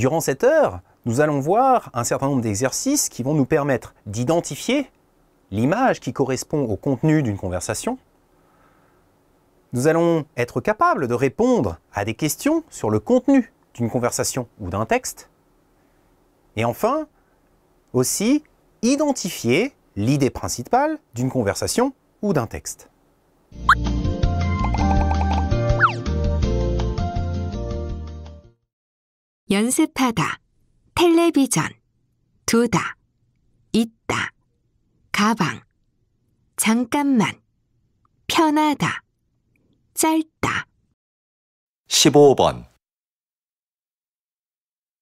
Durant cette heure, nous allons voir un certain nombre d'exercices qui vont nous permettre d'identifier l'image qui correspond au contenu d'une conversation. Nous allons être capables de répondre à des questions sur le contenu d'une conversation ou d'un texte. Et enfin, aussi, identifier l'idée principale d'une conversation ou d'un texte. 연습하다, 텔레비전, 두다, 있다, 가방, 잠깐만, 편하다, 짧다. 15번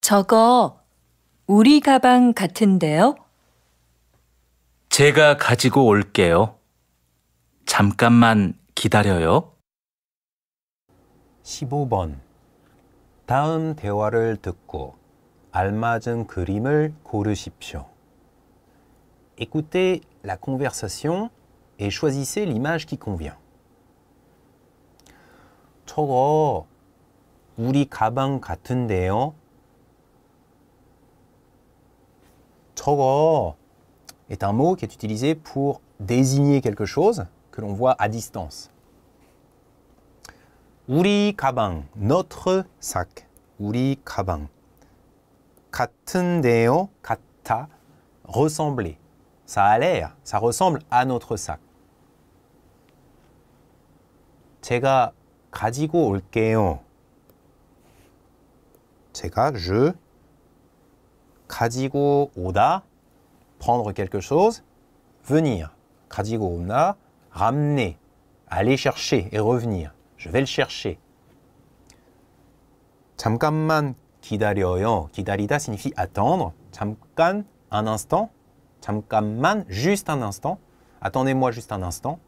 저거 우리 가방 같은데요? 제가 가지고 올게요. 잠깐만 기다려요. 15번 다음 대화를 듣고 알맞은 그림을 고르십시오. Écoutez la conversation et choisissez l'image qui convient. 저거 우리 가방 같은데요. 저거 est un mot qui est utilisé pour désigner quelque chose que l'on voit à distance. 우리 가방, notre sac. 우리 가방. 같은데요, 같아. ressembler. Ça a l'air, ça ressemble à notre sac. 제가 가지고 올게요. 제가 je 가지고 오다 prendre quelque chose venir 가지고 온다 ramener aller chercher et revenir Je vais le chercher. 잠깐만 기다려요. 기다리다 signifie attendre. 잠깐, un instant. 잠깐만, juste un instant. Attendez-moi juste un instant.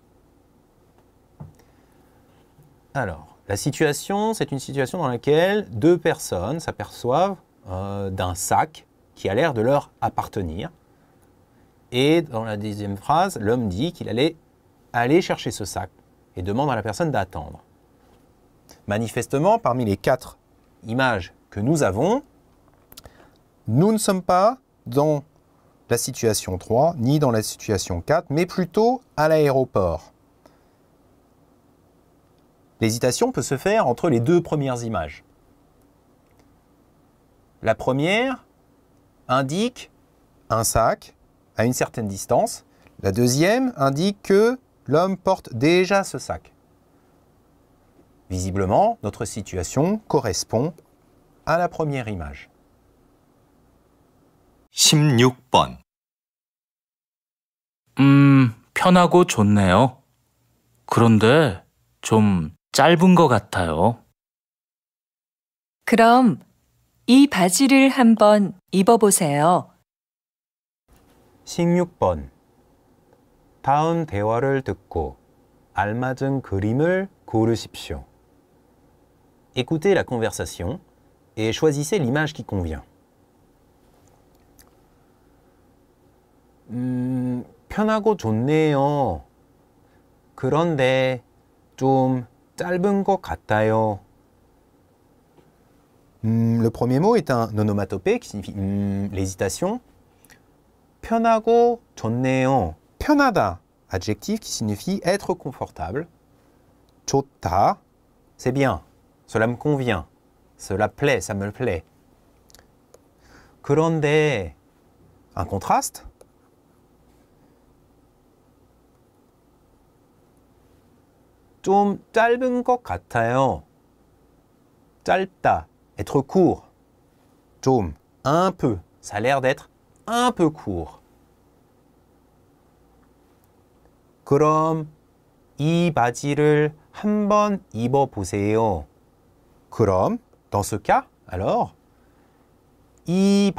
Alors, la situation, c'est une situation dans laquelle deux personnes s'aperçoivent euh, d'un sac qui a l'air de leur appartenir. Et dans la deuxième phrase, l'homme dit qu'il allait aller chercher ce sac et demande à la personne d'attendre. Manifestement, parmi les quatre images que nous avons, nous ne sommes pas dans la situation 3 ni dans la situation 4, mais plutôt à l'aéroport. L'hésitation peut se faire entre les deux premières images. La première indique un sac à une certaine distance. La deuxième indique que l'homme porte déjà ce sac. Visiblement, notre situation correspond à la première image. 16번 음, 편하고 좋네요. 그런데 좀 짧은 것 같아요. 그럼 이 바지를 한번 입어보세요. 16번 다음 대화를 듣고 알맞은 그림을 고르십시오. écoutez la conversation et choisissez l'image qui convient. Hmm, 편하고 좋네요. 그런데 좀 짧은 것 같아요. Hmm, le premier mot est un onomatopée qui signifie hmm, l'hésitation. 편하고 좋네요. 편하다, adjectif qui signifie être confortable. 좋다, c'est bien. Cela me convient. Cela plaît, ça me plaît. 그런데 un contraste 좀 짧은 것 같아요. 짧다, être court. 좀, un peu. Ça a l'air d'être un peu court. 그럼 이 바지를 한번 입어보세요. 그럼, dans ce cas, alors, 이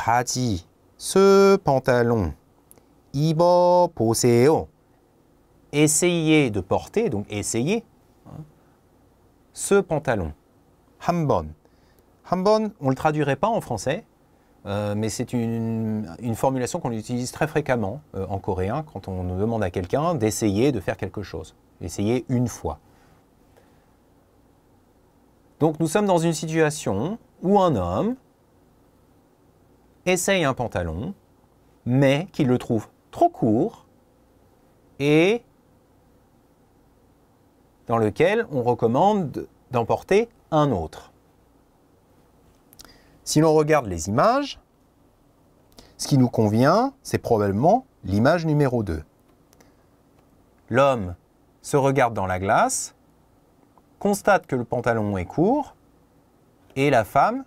ce pantalon, 입어보세요. Essayez de porter, donc essayez, hein, ce pantalon. 한번. hambon, on ne le traduirait pas en français, euh, mais c'est une, formulation qu'on utilise très fréquemment euh, en coréen quand on demande à quelqu'un d'essayer de faire quelque chose. Essayez une fois. Donc nous sommes dans une situation où un homme essaye un pantalon, mais qu'il le trouve trop court et dans lequel on recommande d'emporter un autre. Si l'on regarde les images, ce qui nous convient, c'est probablement l'image numéro 2. L'homme se regarde dans la glace constate que le pantalon est court et la femme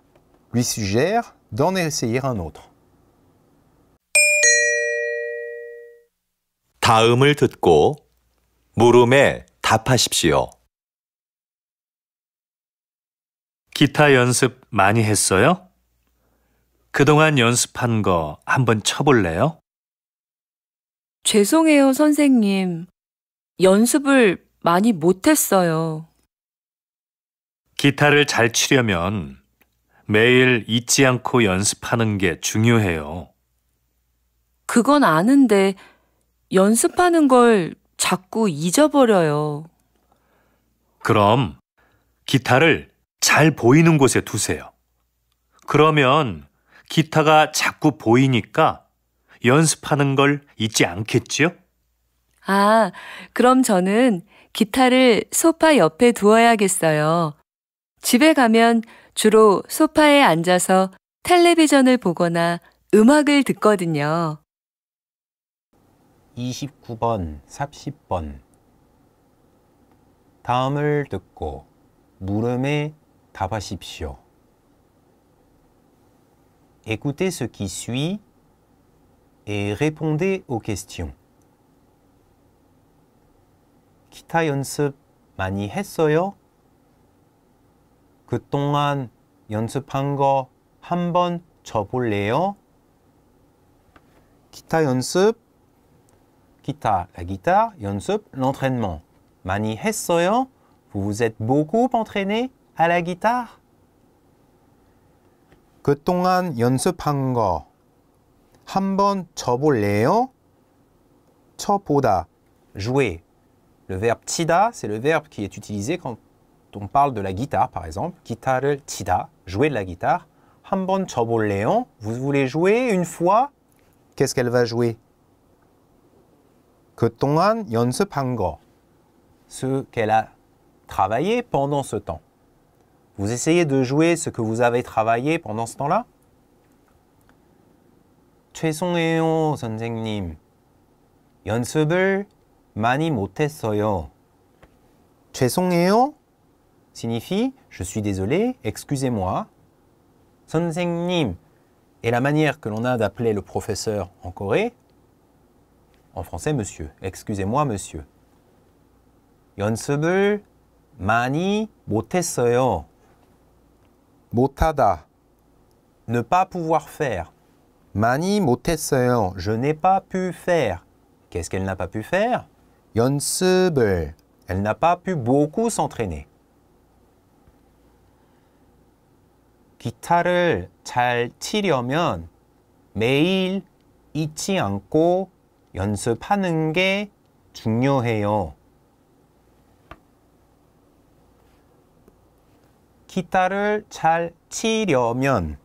lui suggère d'en essayer un autre. 다음을 듣고 물음에 답하십시오. 기타 연습 많이 했어요? 그동안 연습한 거 한번 쳐볼래요? 죄송해요, 선생님. 연습을 많이 못했어요. 기타를 잘 치려면 매일 잊지 않고 연습하는 게 중요해요. 그건 아는데 연습하는 걸 자꾸 잊어버려요. 그럼 기타를 잘 보이는 곳에 두세요. 그러면 기타가 자꾸 보이니까 연습하는 걸 잊지 않겠지요? 아, 그럼 저는 기타를 소파 옆에 두어야겠어요. 집에 가면 주로 소파에 앉아서 텔레비전을 보거나 음악을 듣거든요. 29번, 30번. 다음을 듣고 물음에 답하십시오. Écoutez ce qui suit et répondez aux questions. 기타 연습 많이 했어요? 그동안 연습한 거 한번 쳐볼래요? 기타 연습, 기타, la guitare, 연습, l'entraînement. 많이 했어요? Vous vous êtes beaucoup entraîné à la guitare? 그동안 연습한 거 한번 쳐볼래요? 쳐보다, jouer. Le verbe tida, c'est le verbe qui est utilisé quand on parle de la guitare, par exemple, guitare tida, jouer de la guitare. 한번 Vous voulez jouer une fois? Qu'est-ce qu'elle va jouer? 연습한 거. Ce qu'elle a travaillé pendant ce temps. Vous essayez de jouer ce que vous avez travaillé pendant ce temps-là? 죄송해요, 선생님. 연습을 많이 Song 죄송해요, signifie je suis désolé, excusez-moi. 선생님 est la manière que l'on a d'appeler le professeur en Corée. En français, monsieur. Excusez-moi, monsieur. 연습을 많이 못했어요. 못하다. Ne pas pouvoir faire. 많이 못했어요. Je n'ai pas pu faire. Qu'est-ce qu'elle n'a pas pu faire 연습을. Elle n'a pas pu beaucoup s'entraîner. 비타를 잘 치려면 매일 잊지 않고 연습하는 게 중요해요. 기타를 잘 치려면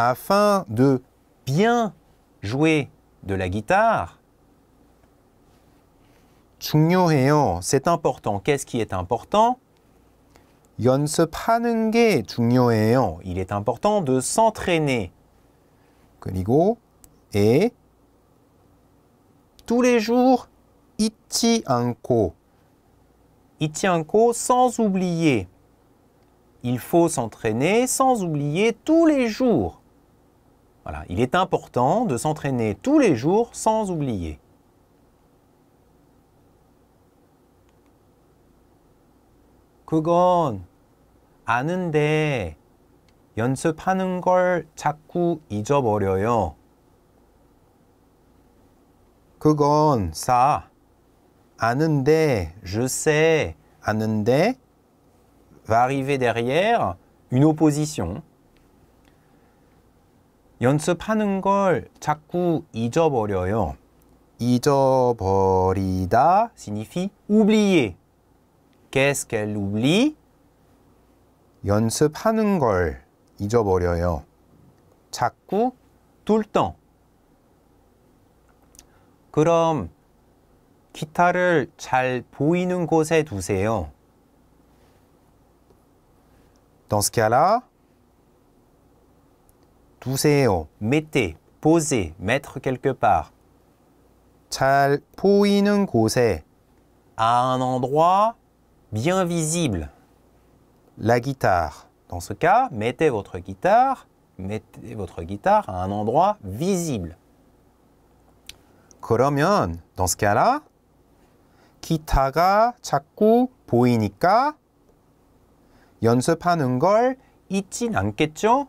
afin de bien jouer de la guitare 중요해요. C'est important. Qu'est-ce qui est important Il est important de s'entraîner. et tous les jours 잊지 않고 sans oublier. Il faut s'entraîner sans oublier tous les jours. Voilà, il est important de s'entraîner tous les jours sans oublier. 그건 아는데 연습하는 걸 자꾸 잊어버려요. 그건 사 아는데 je sais 아는데 va arriver derrière une opposition 연습하는 걸 자꾸 잊어버려요. 잊어버리다 signifie oublier Qu'est-ce qu'elle oublie? 연습하는 걸 잊어버려요. 자꾸 tout le temps. 그럼 기타를 잘 보이는 곳에 두세요. Dans ce cas-là, 두세요. Mettez, posez, mettre quelque part. 잘 보이는 곳에. À un endroit bien visible la guitare. Dans ce cas, mettez votre guitare, mettez votre guitare à un endroit visible. 그러면 dans ce cas-là, 기타가 자꾸 보이니까 연습하는 걸 잊진 않겠죠?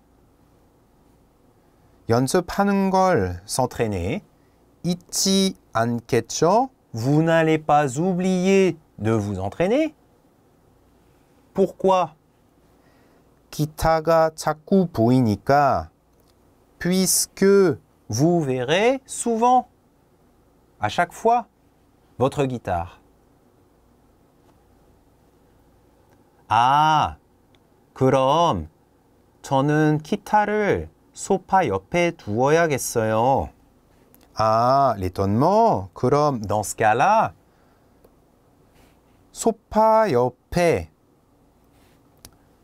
연습하는 걸 s'entraîner 잊지 않겠죠? Vous n'allez pas oublier de vous entraîner Pourquoi? 기타가 자꾸 보이니까 puisque vous verrez souvent à chaque fois votre guitare. 아, 그럼 저는 기타를 소파 옆에 두어야겠어요. 아, l'étonnement. 그럼 dans ce cas-là 소파 옆에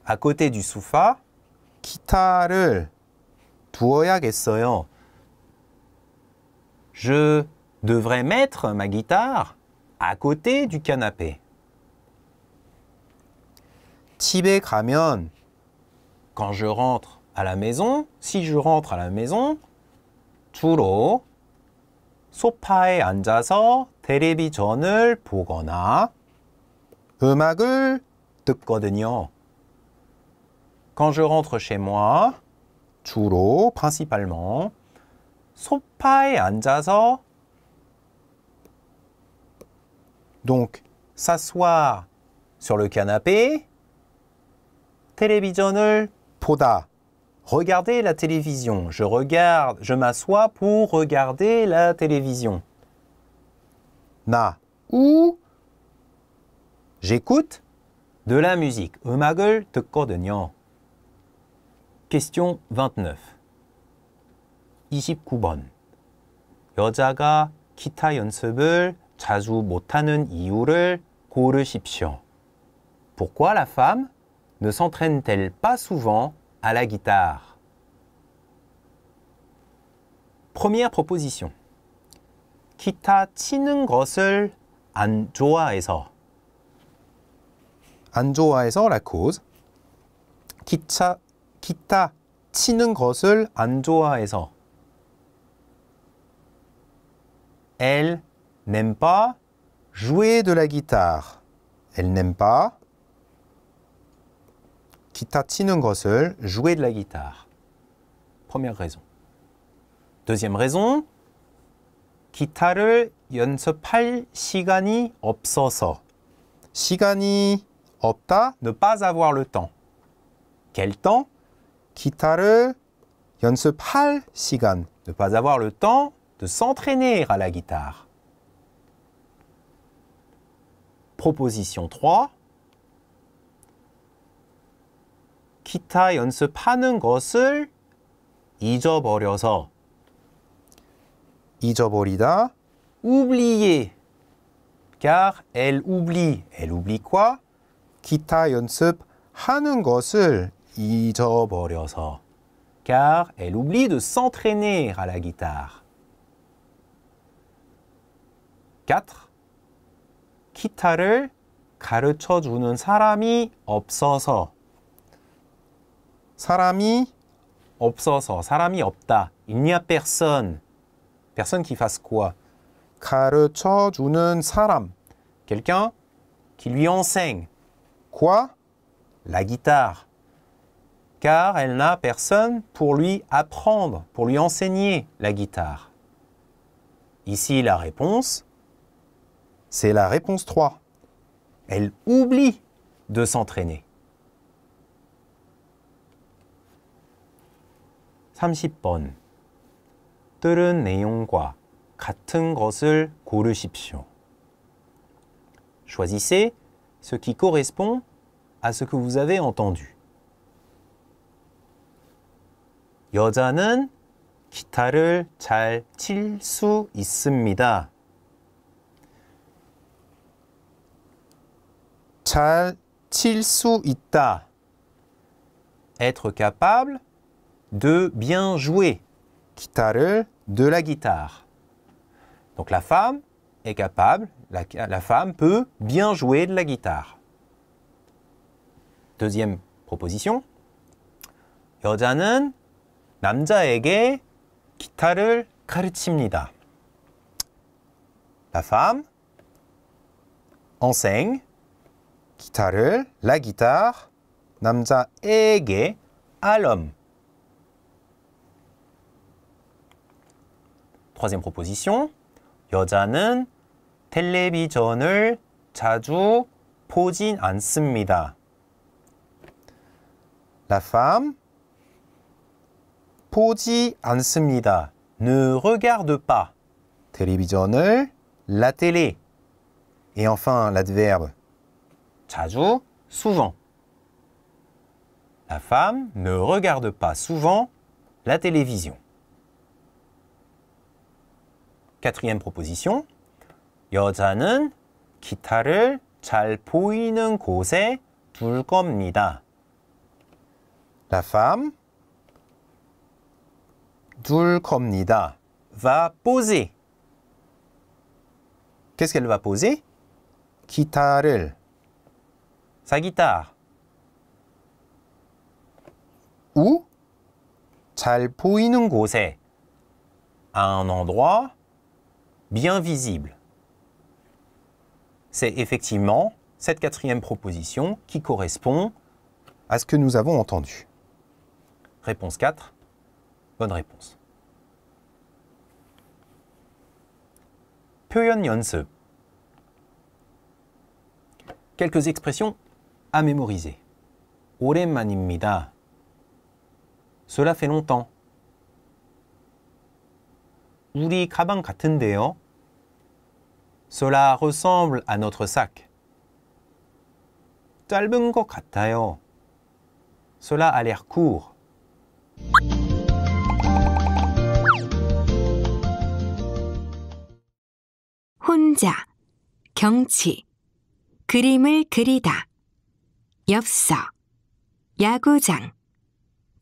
à côté du soufa, 기타를 두어야겠어요. Je devrais mettre ma guitare à côté du canapé. 집에 가면 quand je rentre à la maison, si je rentre à la maison, 주로 소파에 앉아서 텔레비전을 보거나 음악을 듣거든요. Quand je rentre chez moi, 주로, principalement, donc s'asseoir sur le canapé, télévisionnel »« 보다 regarder la télévision. Je regarde, je m'assois pour regarder la télévision. Na ou j'écoute de la musique. Question 29. 29번. 여자가 기타 연습을 자주 못하는 이유를 고르십시오. Pourquoi la femme ne s'entraîne-t-elle pas souvent à la guitare Première proposition. 기타 치는 것을 안 좋아해서. 안 좋아해서 la cause. 기타 기타 치는 것을 안 좋아해서 Elle n'aime pas jouer de la guitare. Elle n'aime pas 기타 치는 것을 jouer de la guitare. Première raison. Deuxième raison. 기타를 연습할 시간이 없어서. 시간이 없다, ne pas avoir le temps. Quel temps 기타를 연습할 시간. Ne pas avoir le temps de s'entraîner à la guitare. Proposition 3. 기타 연습하는 것을 잊어버려서 잊어버리다 oublier car elle oublie elle oublie quoi 기타 연습하는 것을 car elle oublie de s'entraîner à la guitare. 4. 기타를 가르쳐 주는 사람이 없어서 사람이 없어서 사람이 없다. Il n'y a personne. Personne qui fasse quoi 가르쳐 주는 Quelqu'un qui lui enseigne. Quoi La guitare car elle n'a personne pour lui apprendre, pour lui enseigner la guitare. Ici, la réponse, c'est la réponse 3. Elle oublie de s'entraîner. Choisissez ce qui correspond à ce que vous avez entendu. 여자는 기타를 잘 있습니다. être capable de bien jouer. Guitare, de la guitare. Donc la femme est capable, la, femme peut bien jouer de la guitare. Deuxième proposition. 여자는 남자에게 기타를 가르칩니다. La femme enseigne 기타를 la guitare 남자에게 à l'homme. Troisième proposition. 여자는 텔레비전을 자주 보진 않습니다. La femme 보지 않습니다. Ne regarde pas. la télé. Et enfin l'adverbe 자주 souvent. La femme ne regarde pas souvent la télévision. Quatrième proposition. La femme va poser. Qu'est-ce qu'elle va poser sa guitare. ou à un endroit bien visible. C'est effectivement cette quatrième proposition qui correspond à ce que nous avons entendu. Réponse 4. Bonne réponse. quelques expressions à mémoriser. 오랜만입니다. Cela fait longtemps. 우리 가방 Cela ressemble à notre sac. 짧은 것 Cela a l'air court. 혼자, 경치, 그림을 그리다, 엽서, 야구장,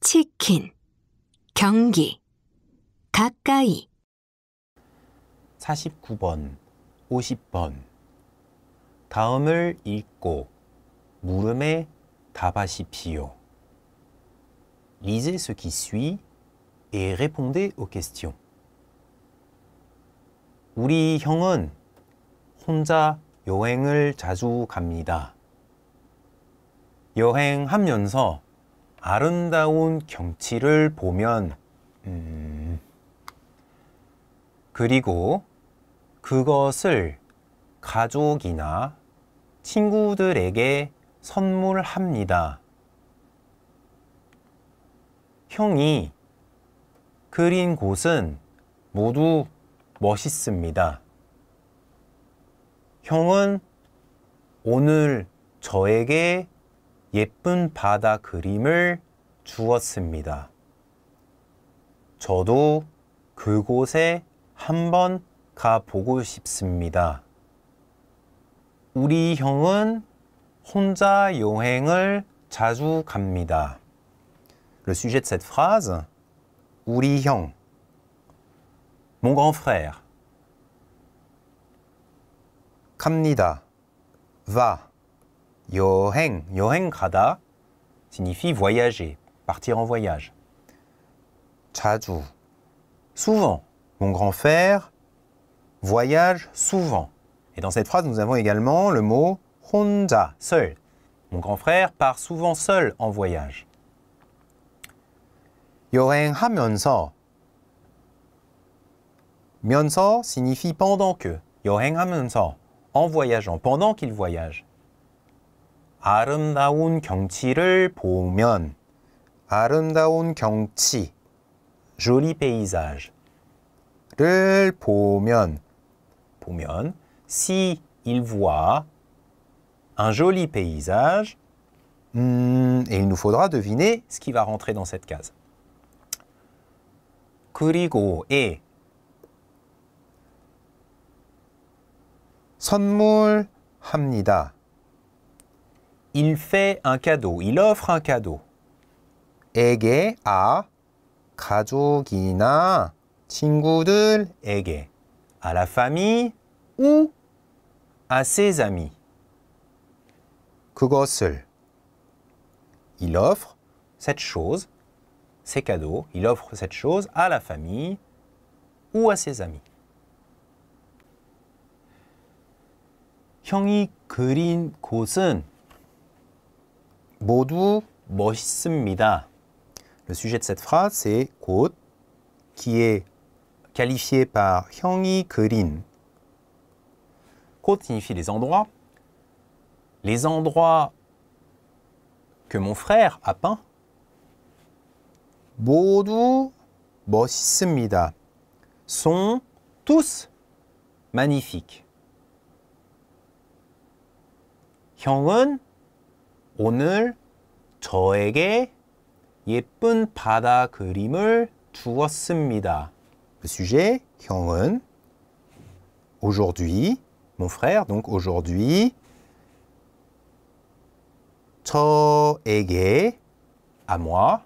치킨, 경기, 가까이. 49번, 50번. 다음을 읽고 물음에 답하십시오. l i ce qui suit et répondez aux questions. 우리 형은 혼자 여행을 자주 갑니다. 여행하면서 아름다운 경치를 보면 음, 그리고 그것을 가족이나 친구들에게 선물합니다. 형이 그린 곳은 모두 멋있습니다. 형은 오늘 저에게 예쁜 바다 그림을 주었습니다. 저도 그곳에 한번 가보고 싶습니다. 우리 형은 혼자 여행을 자주 갑니다. Le sujet de cette phrase, 우리 형, mon grand frère. 갑니다. va. 여행, 여행 가다 signifie voyager, partir en voyage. 자주, souvent. Mon grand frère voyage souvent. Et dans cette phrase, nous avons également le mot 혼자, seul. Mon grand frère part souvent seul en voyage. 여행하면서 signifie pendant que. 여행하면서 en voyageant, pendant qu'il voyage. 아름다운 경치를 보면 아름다운 경치 joli paysage 를 보면 보면 si il voit un joli paysage et il nous faudra deviner ce qui va rentrer dans cette case. 그리고 et 선물합니다. Il fait un cadeau. Il offre un cadeau. 에게 à 가족이나 친구들에게 à la famille ou à ses amis. 그것을 il offre cette chose, ses cadeaux, il offre cette chose à la famille ou à ses amis. Le sujet de cette phrase, c'est 곳, qui est qualifié par 형이 그린. 곳 signifie les endroits. Les endroits que mon frère a peint. 모두 멋있습니다. sont tous magnifiques. 형은 오늘 저에게 예쁜 바다 그림을 주었습니다. Le sujet, 형은 aujourd'hui, mon frère, donc aujourd'hui 저에게 à moi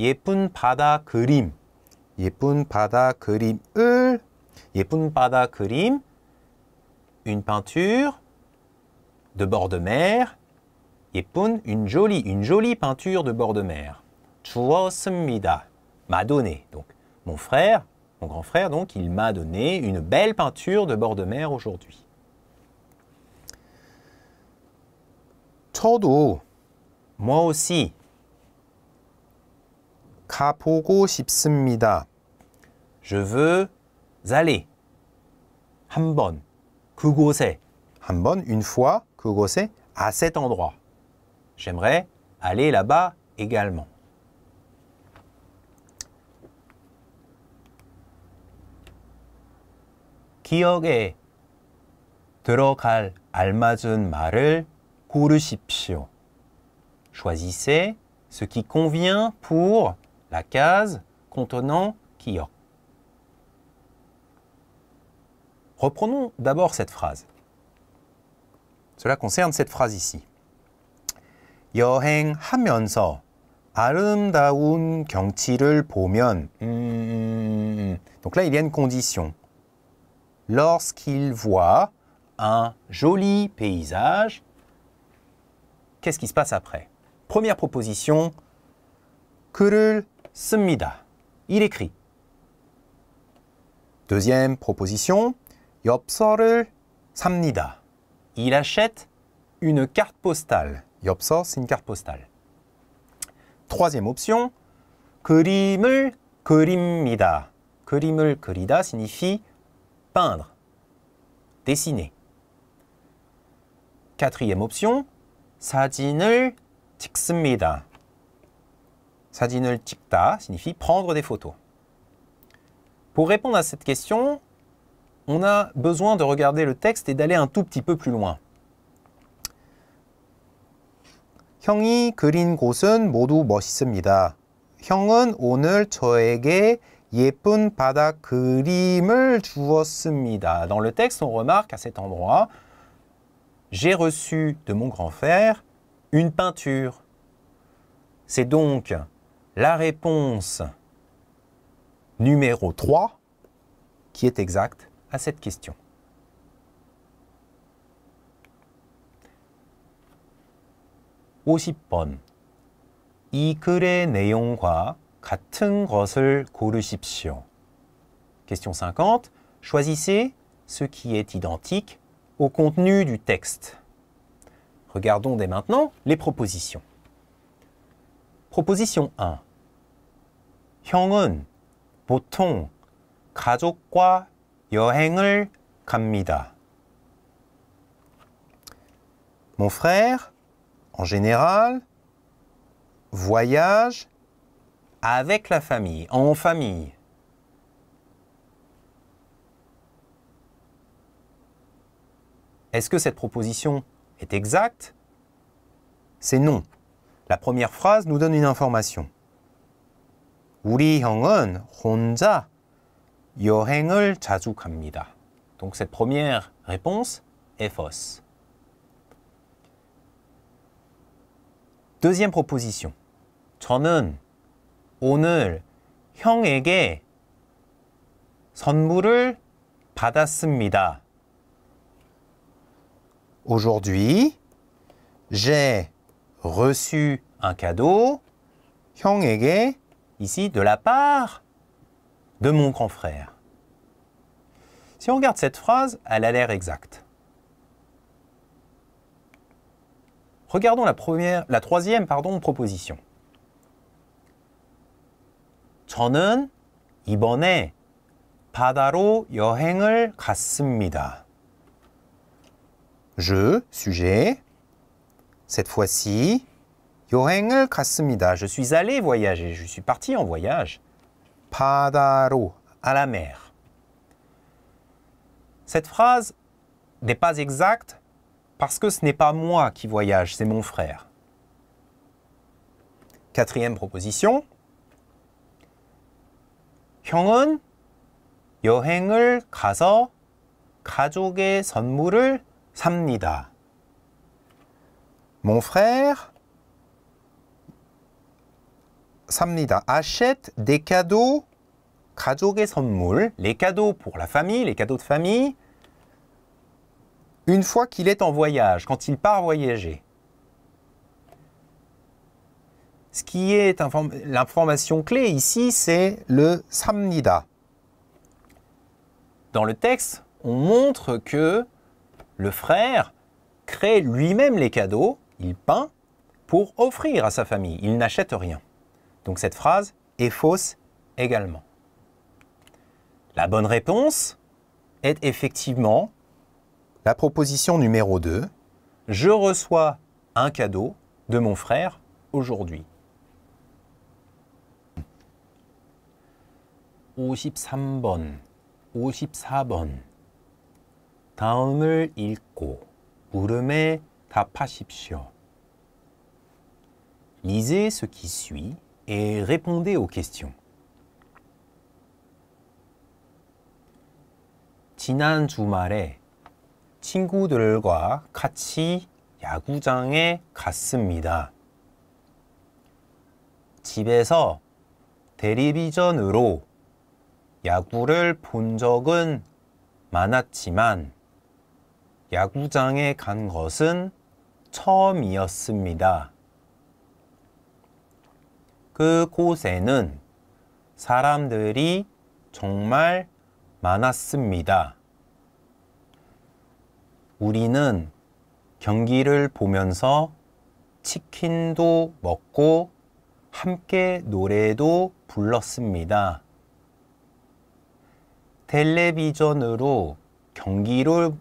예쁜 바다 그림 예쁜 바다 그림을 예쁜 바다 그림 une peinture de bord de mer. et pun une jolie, une jolie peinture de bord de mer. mida M'a donné. Donc, mon frère, mon grand frère, donc, il m'a donné une belle peinture de bord de mer aujourd'hui. 저도, moi aussi, 가보고 싶습니다. Je veux aller. Hambon, 그곳에. Hambon, une fois à cet endroit. J'aimerais aller là-bas également. Choisissez ce qui convient pour la case contenant kyo. Reprenons d'abord cette phrase. Cela concerne cette phrase ici. 여행하면서 아름다운 경치를 보면 donc là il y a une condition. Lorsqu'il voit un joli paysage, qu'est-ce qui se passe après Première proposition, 글을 씁니다. Il écrit. Deuxième proposition, 엽서를 삽니다 il achète une carte postale. 엽서, c'est une carte postale. Troisième option, 그림을 그립니다. 그림을 그리다 signifie peindre, dessiner. Quatrième option, 사진을 찍습니다. 사진을 찍다 signifie prendre des photos. Pour répondre à cette question, on a besoin de regarder le texte et d'aller un tout petit peu plus loin. 형이 그린 곳은 모두 멋있습니다. 형은 오늘 저에게 예쁜 바다 그림을 주었습니다. Dans le texte, on remarque à cet endroit, j'ai reçu de mon grand frère une peinture. C'est donc la réponse numéro 3 qui est exacte à cette question. 글의 내용과 같은 것을 Question 50. Choisissez ce qui est identique au contenu du texte. Regardons dès maintenant les propositions. Proposition 1. 형은 보통 가족과 여행을 kamida. Mon frère, en général, voyage avec la famille, en famille. Est-ce que cette proposition est exacte C'est non. La première phrase nous donne une information. 우리 형은 혼자 여행을 자주 갑니다. Donc cette première réponse est fausse. Deuxième proposition. 저는 오늘 형에게 선물을 Aujourd'hui, j'ai reçu un cadeau. 형에게, ici, de la part de mon grand frère. Si on regarde cette phrase, elle a l'air exacte. Regardons la, première, la troisième pardon, proposition. Je, sujet. Cette fois-ci, Je suis allé voyager, je suis parti en voyage à la mer. Cette phrase n'est pas exacte parce que ce n'est pas moi qui voyage, c'est mon frère. Quatrième proposition. 형은 여행을 Mon frère Samnida achète des cadeaux les cadeaux pour la famille, les cadeaux de famille une fois qu'il est en voyage, quand il part voyager. Ce qui est l'information clé ici, c'est le samnida. Dans le texte, on montre que le frère crée lui-même les cadeaux, il peint, pour offrir à sa famille. Il n'achète rien. Donc cette phrase est fausse également. La bonne réponse est effectivement la proposition numéro 2. Je reçois un cadeau de mon frère aujourd'hui. Lisez ce qui suit et répondez aux questions. 지난 주말에 친구들과 같이 야구장에 갔습니다. 집에서 대리비전으로 야구를 본 적은 많았지만 야구장에 간 것은 처음이었습니다. 그곳에는 사람들이 정말 많았습니다. 우리는 경기를 보면서 치킨도 먹고 함께 노래도 불렀습니다. 텔레비전으로 경기를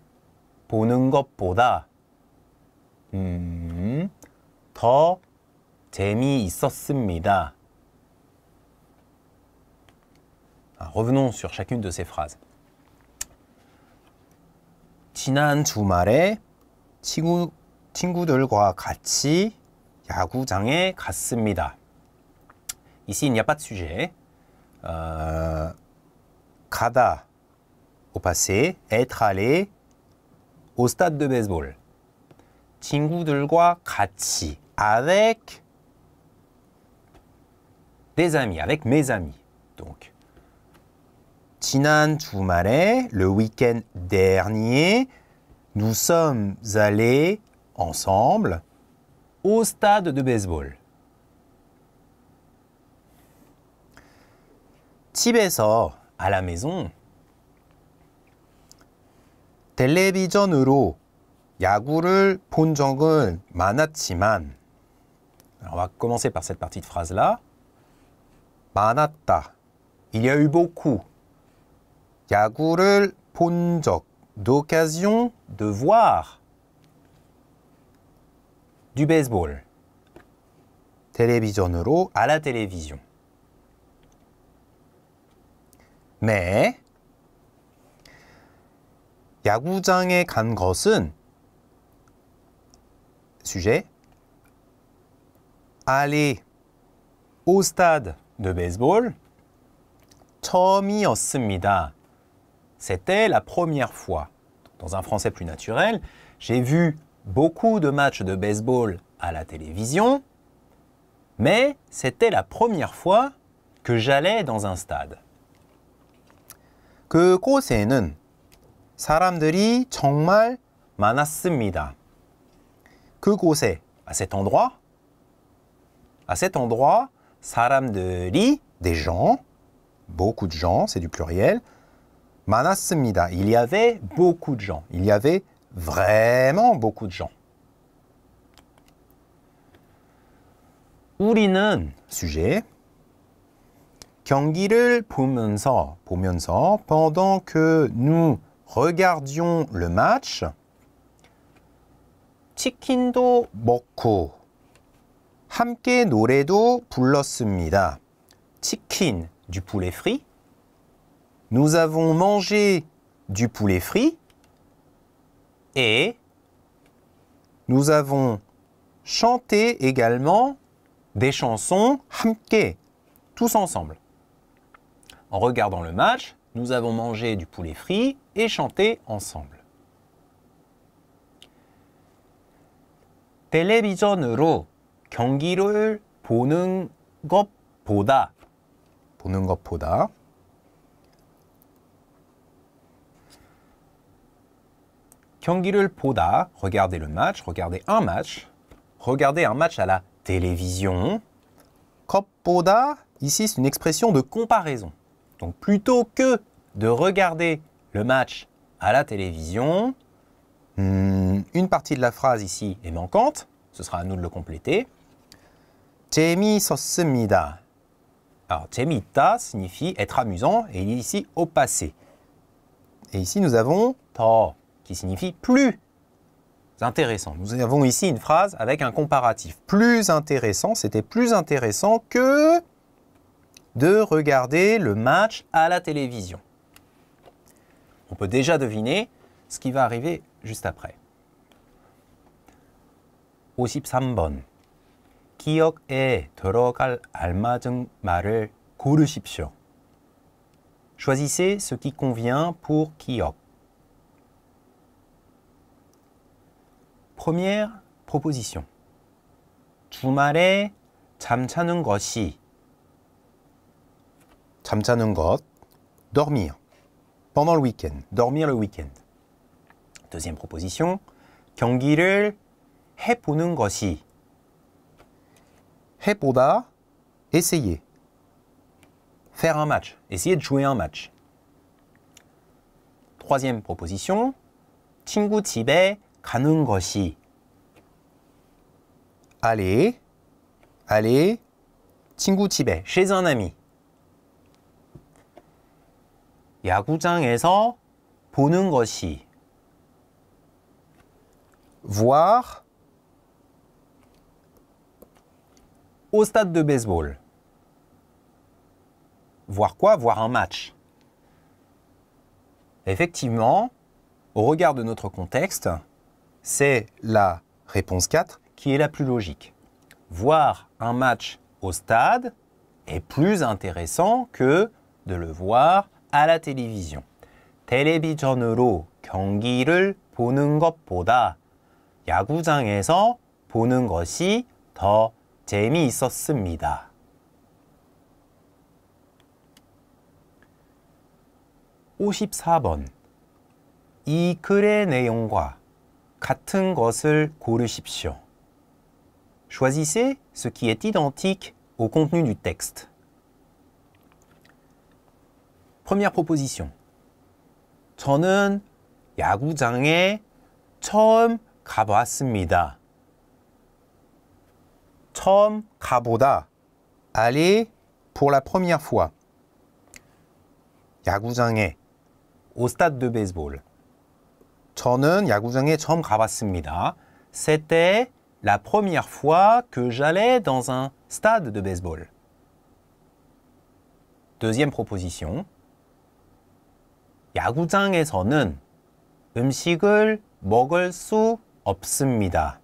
보는 것보다 음, 더 재미있었습니다. Revenons sur chacune de ces phrases. 지난 주말에 친구, 친구들과 같이 야구장에 갔습니다. Ici, il n'y a pas de sujet. Euh, kada au passé, être allé au stade de baseball. 친구들과 같이, avec amis, avec mes amis. Donc, 지난 주말에, le week-end dernier, nous sommes allés ensemble au stade de baseball. 집에서, à la maison. 텔레비전으로 야구를 본 적은 많았지만, on va commencer par cette partie de phrase là. 많았다. 일열복후 야구를 본 적. d'occasion de voir. du baseball. 텔레비전으로 à la télévision. 네. 야구장에 간 것은 sujet aller au stade de baseball C'était la première fois. Dans un français plus naturel, j'ai vu beaucoup de matchs de baseball à la télévision, mais c'était la première fois que j'allais dans un stade. 그곳에는 사람들이 정말 많았습니다. à cet endroit, à cet endroit, 사람들이 des gens, beaucoup de gens, c'est du pluriel. 많았습니다. Il y avait beaucoup de gens. Il y avait vraiment beaucoup de gens. 우리는 sujet 경기를 보면서 보면서 pendant que nous regardions le match 치킨도 먹고 함께 노래도 불렀습니다. 치킨 du poulet frit. Nous avons mangé du poulet frit. Et nous avons chanté également des chansons hamke. tous ensemble. En regardant le match, nous avons mangé du poulet frit et chanté ensemble. 텔레비전으로 경기를 보는 것보다 보는 것보다 경기를 le match, regardez un match, Regardez un match à la télévision. 것보다 ici c'est une expression de comparaison. Donc plutôt que de regarder le match à la télévision, hmm, une partie de la phrase ici est manquante, ce sera à nous de le compléter. 재미있었습니다. Alors, ta signifie être amusant et il est ici au passé. Et ici, nous avons ta, qui signifie plus intéressant. Nous avons ici une phrase avec un comparatif. Plus intéressant, c'était plus intéressant que de regarder le match à la télévision. On peut déjà deviner ce qui va arriver juste après. 53 기억에 들어갈 알맞은 말을 고르십시오. Choisissez ce qui convient pour 기억. Première proposition. 주말에 잠자는 것이 잠자는 것 dormir pendant le week-end dormir le week-end deuxième proposition 경기를 해보는 것이 해보다 essayer. Faire un match, essayer de jouer un match. Troisième proposition, 친구 집에 가는 것이. Allez, allez, 친구 집에, chez un ami. 야구장에서 보는 것이. Voir, au stade de baseball. Voir quoi Voir un match. Effectivement, au regard de notre contexte, c'est la réponse 4 qui est la plus logique. Voir un match au stade est plus intéressant que de le voir à la télévision. 텔레비전으로 경기를 보는 것보다 야구장에서 보는 것이 더 재미있었습니다. 오십사 번이 글의 내용과 같은 것을 고르십시오. Choisissez ce qui est identique au contenu du texte. Première proposition. 저는 야구장에 처음 가봤습니다. 처음 가보다 aller pour la première fois 야구장에 au stade de baseball 저는 야구장에 처음 가봤습니다. C'était la première fois que j'allais dans un stade de baseball. Deuxième proposition. 야구장에서는 음식을 먹을 수 없습니다.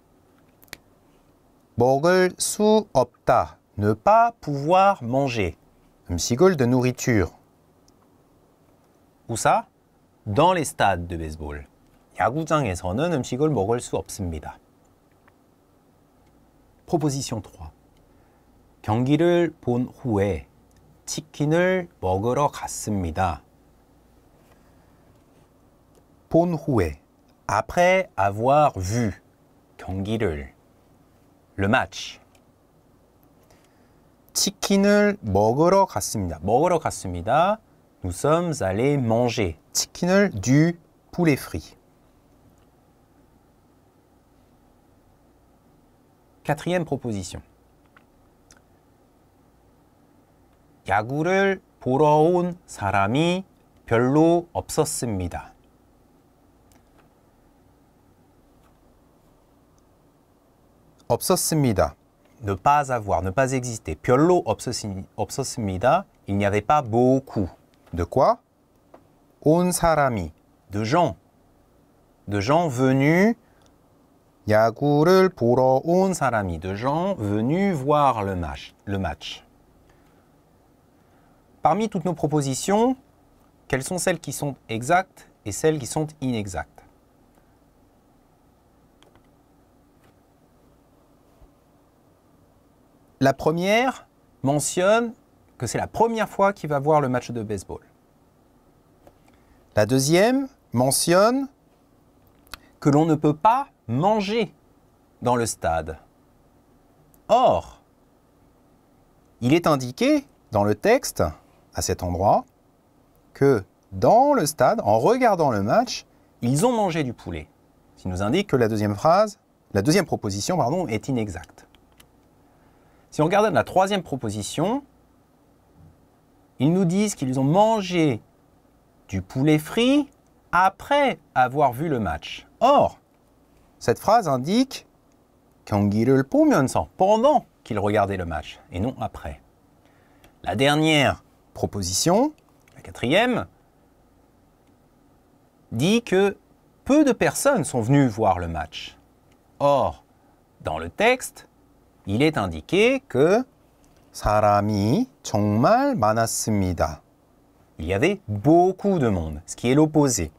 먹을 수 없다. ne pas pouvoir manger. 음식을 de nourriture. Où ça? Dans les stades de baseball. 야구장에서는 음식을 먹을 수 없습니다. Proposition 3. 경기를 본 후에 치킨을 먹으러 갔습니다. 본 후에 après avoir vu 경기를 le match. 치킨을 먹으러 갔습니다. 먹으러 갔습니다. Nous sommes allés manger. 치킨을 du poulet frit. Quatrième proposition. 야구를 보러 온 사람이 별로 없었습니다. Ne pas avoir, ne pas exister. piolo Il n'y avait pas beaucoup. De quoi 온 사람이. De gens. De gens venus De gens venus voir le match. Le match. Parmi toutes nos propositions, quelles sont celles qui sont exactes et celles qui sont inexactes La première mentionne que c'est la première fois qu'il va voir le match de baseball. La deuxième mentionne que l'on ne peut pas manger dans le stade. Or, il est indiqué dans le texte, à cet endroit, que dans le stade, en regardant le match, ils ont mangé du poulet. Ce qui nous indique que la deuxième phrase, la deuxième proposition, pardon, est inexacte. Si on regarde la troisième proposition, ils nous disent qu'ils ont mangé du poulet frit après avoir vu le match. Or, cette phrase indique pendant qu'ils regardaient le match et non après. La dernière proposition, la quatrième, dit que peu de personnes sont venues voir le match. Or, dans le texte, il est indiqué que 사람이 정말 많았습니다. Il y avait beaucoup de monde, ce qui est l'opposé.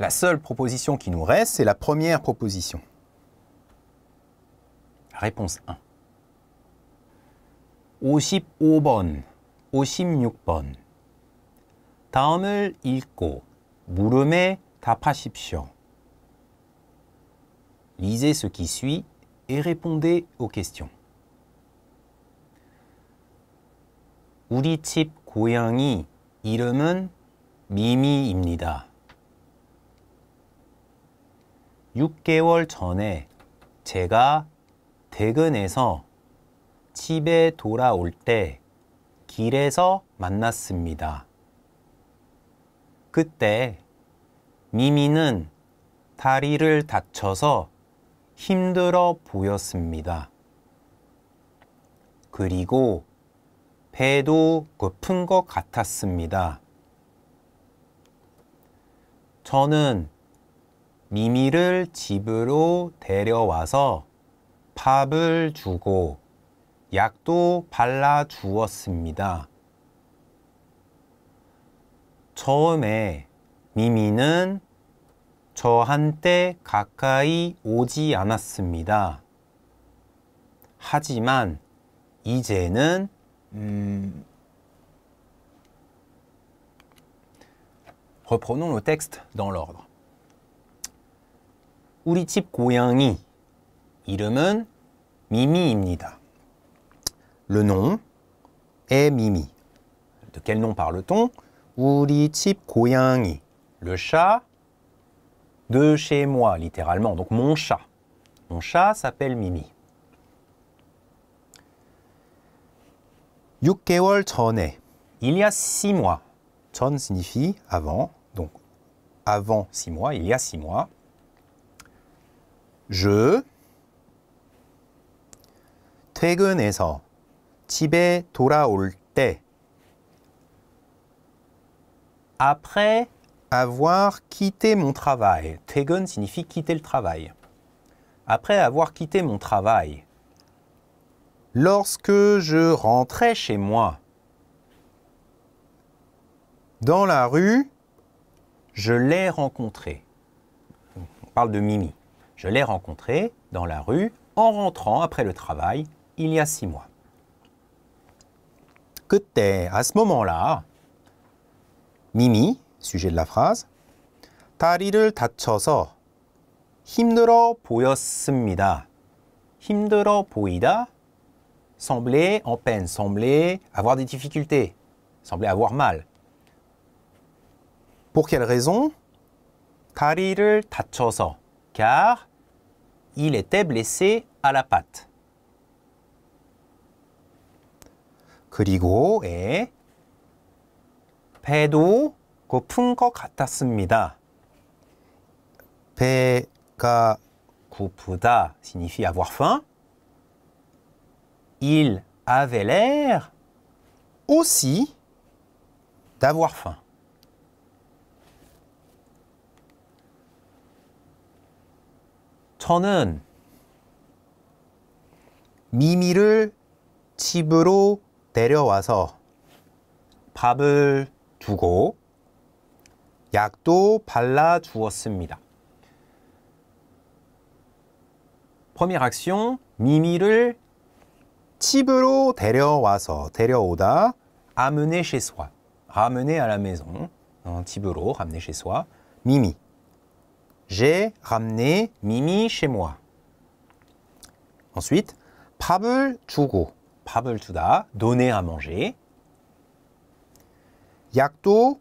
La seule proposition qui nous reste, c'est la première proposition. Réponse 1. 55번, 56번. 다음을 읽고 물음에 답하십시오. Lisez ce qui suit et répondez aux questions. 우리 집 고양이 이름은 미미입니다. 6개월 전에 제가 대근해서 집에 돌아올 때 길에서 만났습니다. 그때 미미는 다리를 다쳐서 힘들어 보였습니다. 그리고 배도 고픈 것 같았습니다. 저는 미미를 집으로 데려와서 밥을 주고 약도 발라 주었습니다. 처음에 미미는 저한테 가까이 오지 않았습니다. 하지만 이제는 음... reprenons le texte dans l'ordre. 우리 집 고양이 이름은 미미입니다. Le nom est Mimi. De quel nom parle-t-on 우리 집 고양이. Le chat de chez moi, littéralement. Donc mon chat. Mon chat s'appelle Mimi. 6개월 Il y a six mois. 전 signifie avant, donc avant six mois, il y a six mois. Je 퇴근해서 집에 돌아올 때. Après avoir quitté mon travail. Tegon signifie quitter le travail. Après avoir quitté mon travail, lorsque je rentrais chez moi, dans la rue, je l'ai rencontré. On parle de Mimi. Je l'ai rencontré dans la rue en rentrant après le travail il y a six mois. Que t'es à ce moment-là, Mimi, sujet de la phrase. 다리를 다쳐서 힘들어 보였습니다. 힘들어 보이다. Sembler en peine, sembler avoir des difficultés, semblait avoir mal. Pour quelle raison 다리를 다쳐서. Car il était blessé à la patte. 그리고 에 배도 고픈 것 같았습니다. 배가 고프다 signifie avoir faim. Il avait l'air aussi d'avoir faim. 저는 미미를 집으로 데려와서 밥을 주고 약도 발라 주었습니다. Première action, 미미를 집으로 데려와서 데려오다 amener chez soi, ramener à la maison, 어, 집으로 ramener chez soi, 미미. J'ai ramené Mimi chez moi. Ensuite, 밥을 주고, 밥을 주다, donner à manger. 약도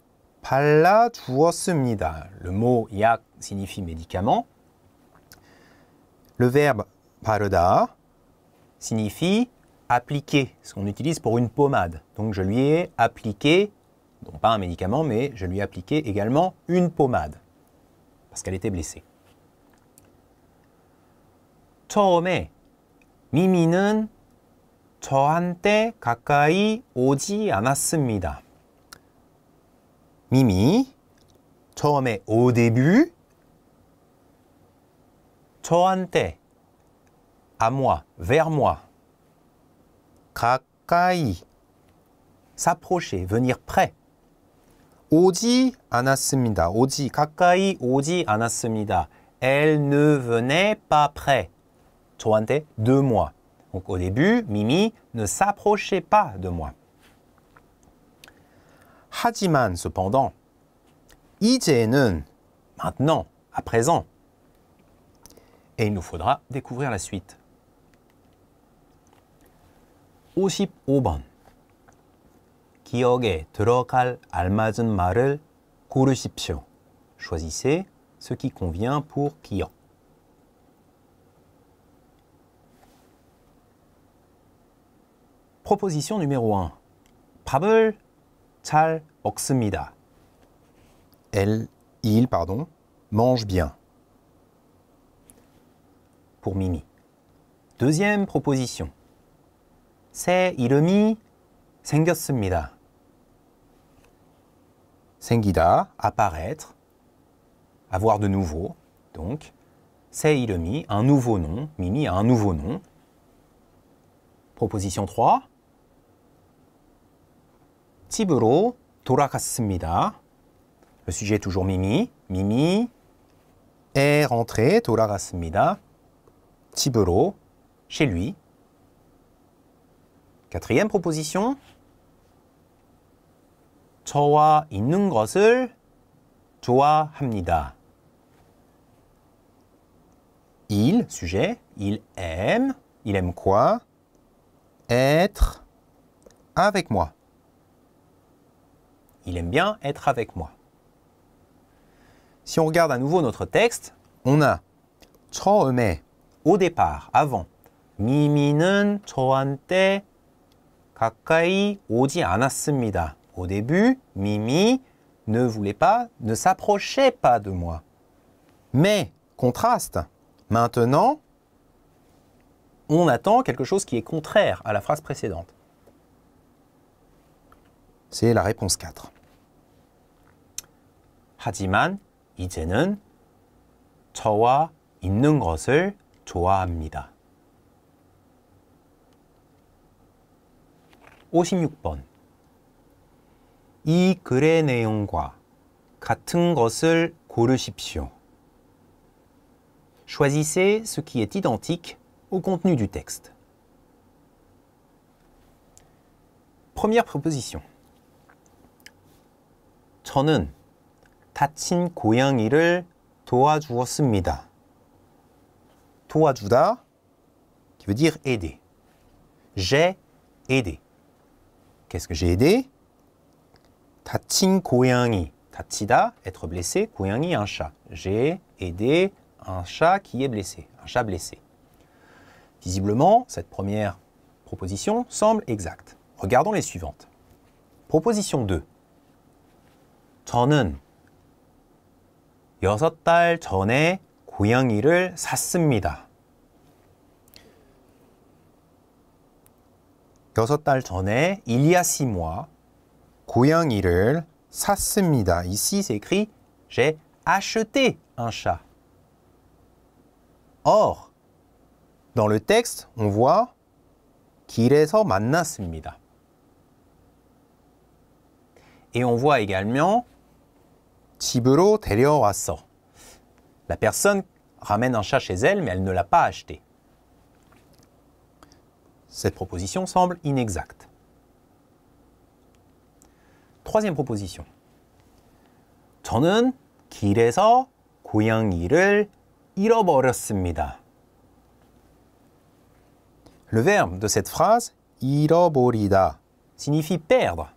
Le mot 약 signifie médicament. Le verbe 바르다 signifie appliquer, ce qu'on utilise pour une pommade. Donc je lui ai appliqué, non pas un médicament, mais je lui ai appliqué également une pommade, parce qu'elle était blessée. 처음에 미미는 저한테 가까이 오지 않았습니다 mimi 처음에 au début toante à moi vers moi 가까이 s'approcher venir près 오지 Anasemida 오지 가까이 Odi Anasemida Elle ne venait pas près. 저한테 de moi. Donc au début, Mimi ne s'approchait pas de moi. 하지만 cependant 이제는 maintenant à présent et il nous faudra découvrir la suite. 55번 기억에 들어갈 알맞은 말을 고르십시오. Choisissez ce qui convient pour 기억. Proposition numéro 1. 밥을 잘 Elle, il, pardon, mange bien. Pour Mimi. Deuxième proposition. 새 이름이 생겼습니다. Sengida, apparaître, avoir de nouveau, donc. 새 이름이, un nouveau nom. Mimi a un nouveau nom. Proposition 3. 집으로 돌아갔습니다. Le sujet est toujours Mimi. Mimi est rentré, 돌아갔습니다. 집으로 chez lui. Quatrième proposition. 저와 있는 것을 좋아합니다. Il, sujet, il aime, il aime quoi Être avec moi. Il aime bien être avec moi. Si on regarde à nouveau notre texte, on a 처음에 au départ, avant. 미미는 저한테 가까이 오지 않았습니다. Au début, Mimi ne voulait pas, ne s'approchait pas de moi. Mais, contraste, maintenant, on attend quelque chose qui est contraire à la phrase précédente. C'est la réponse 4. 하지만 이제는 저와 있는 것을 좋아합니다. 56번 이 글의 내용과 같은 것을 고르십시오. Choisissez ce qui est identique au contenu du texte. Première proposition. 저는 다친 고양이를 도와주었습니다. 도와주다 qui veut dire aider. J'ai aidé. Qu'est-ce que j'ai aidé 다친 고양이. 다치다, être blessé, 고양이, un chat. J'ai aidé un chat qui est blessé, un chat blessé. Visiblement, cette première proposition semble exacte. Regardons les suivantes. Proposition 2. 저는 여섯 달 전에 고양이를 샀습니다. 여섯 달 전에 il y a six mois 고양이를 샀습니다. Ici c'est écrit j'ai acheté un chat. Or dans le texte, on voit 길에서 만났습니다. Et on voit également La personne ramène un chat chez elle, mais elle ne l'a pas acheté. Cette proposition semble inexacte. Troisième proposition. 길에서 고양이를 잃어버렸습니다. Le verbe de cette phrase 잃어버리다 signifie perdre.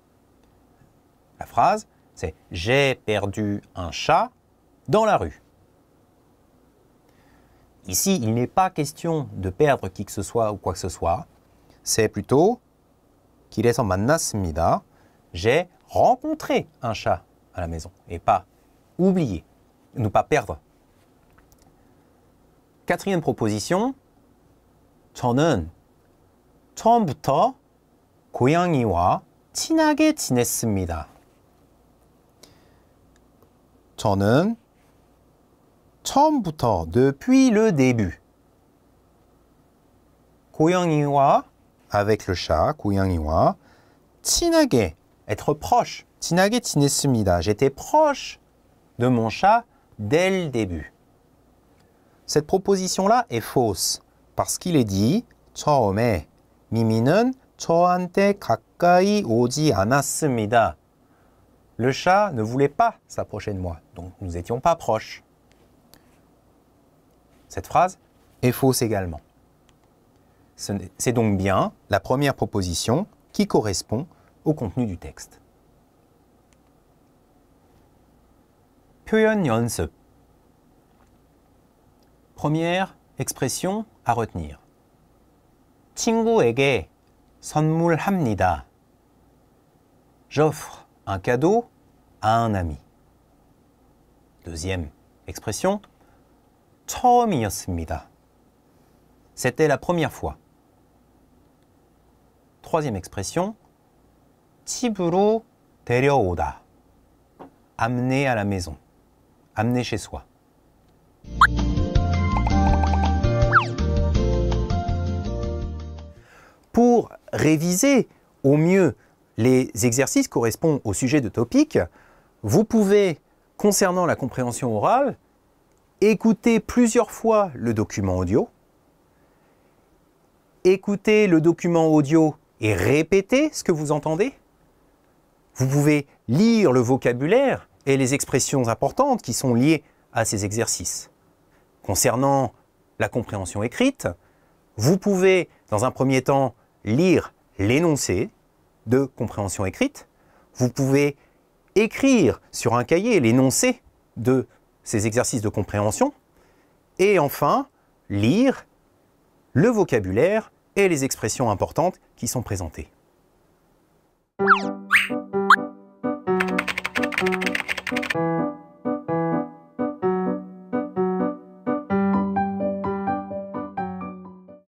La phrase c'est j'ai perdu un chat dans la rue. Ici, il n'est pas question de perdre qui que ce soit ou quoi que ce soit. C'est plutôt qu'il en J'ai rencontré un chat à la maison et pas oublier, ne pas perdre. Quatrième proposition. 저는 처음부터 고양이와 친하게 저는 처음부터 depuis le début 고양이와 avec le chat 고양이와 친하게 être proche 친하게 지냈습니다. J'étais proche de mon chat dès le début. Cette proposition-là est fausse parce qu'il est dit 처음에 미미는 저한테 가까이 오지 않았습니다. Le chat ne voulait pas s'approcher de moi, donc nous n'étions pas proches. Cette phrase est fausse également. C'est donc bien la première proposition qui correspond au contenu du texte. Première expression à retenir. 친구에게 선물합니다. J'offre un cadeau à un ami. Deuxième expression, 처음이었습니다. C'était la première fois. Troisième expression, 집으로 데려오다. Amener à la maison, amener chez soi. Pour réviser au mieux les exercices correspondent au sujet de topic. Vous pouvez, concernant la compréhension orale, écouter plusieurs fois le document audio, écouter le document audio et répéter ce que vous entendez. Vous pouvez lire le vocabulaire et les expressions importantes qui sont liées à ces exercices. Concernant la compréhension écrite, vous pouvez, dans un premier temps, lire l'énoncé, de compréhension écrite. Vous pouvez écrire sur un cahier l'énoncé de ces exercices de compréhension. Et enfin, lire le vocabulaire et les expressions importantes qui sont présentées.